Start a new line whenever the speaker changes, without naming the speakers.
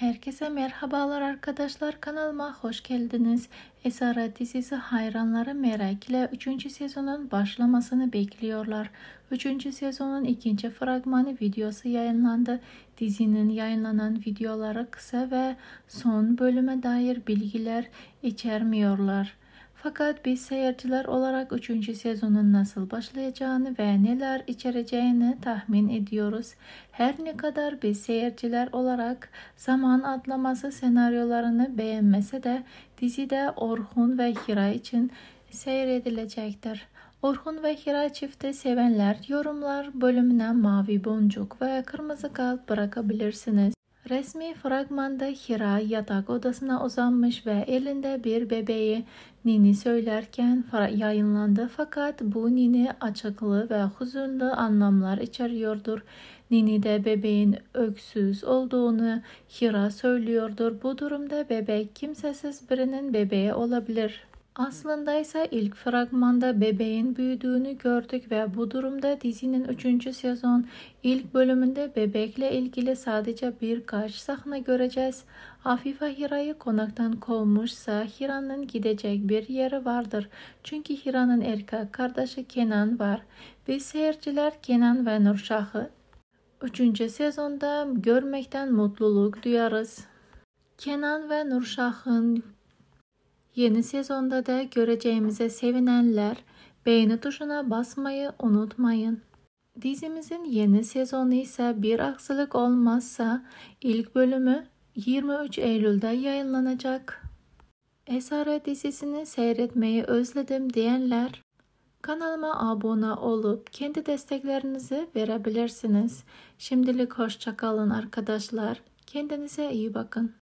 Herkese merhabalar arkadaşlar kanalıma hoş geldiniz. Esara dizisi hayranları merakla 3. sezonun başlamasını bekliyorlar. 3. sezonun ikinci fragmanı videosu yayınlandı. Dizinin yayınlanan videoları kısa ve son bölüme dair bilgiler içermiyorlar. Fakat biz seyirciler olarak 3. sezonun nasıl başlayacağını ve neler içereceğini tahmin ediyoruz. Her ne kadar biz seyirciler olarak zaman atlaması senaryolarını beğenmese de dizide Orhun ve Hira için seyredilecektir. Orhun ve Hira çifti sevenler yorumlar bölümüne mavi boncuk ve kırmızı kalp bırakabilirsiniz. Resmi fragmanda Hira yatak odasına uzanmış ve elinde bir bebeği Nini söylerken yayınlandı fakat bu Nini açıklı ve huzurlu anlamlar içeriyordur. Nini de bebeğin öksüz olduğunu Hira söylüyordur. Bu durumda bebek kimsesiz birinin bebeği olabilir. Aslında ise ilk fragmanda bebeğin büyüdüğünü gördük ve bu durumda dizinin 3. sezon ilk bölümünde bebekle ilgili sadece birkaç sahne göreceğiz. Afife Hira'yı konaktan kovmuşsa Hira'nın gidecek bir yeri vardır. Çünkü Hira'nın erkek kardeşi Kenan var. Biz seyirciler Kenan ve Nurşah'ı 3. sezonda görmekten mutluluk duyarız. Kenan ve Nurşah'ın Yeni sezonda da göreceğimize sevinenler beğeni tuşuna basmayı unutmayın. Dizimizin yeni sezonu ise bir aksilik olmazsa ilk bölümü 23 Eylül'de yayınlanacak. Esaret dizisini seyretmeyi özledim diyenler kanalıma abone olup kendi desteklerinizi verebilirsiniz. Şimdilik hoşçakalın arkadaşlar. Kendinize iyi bakın.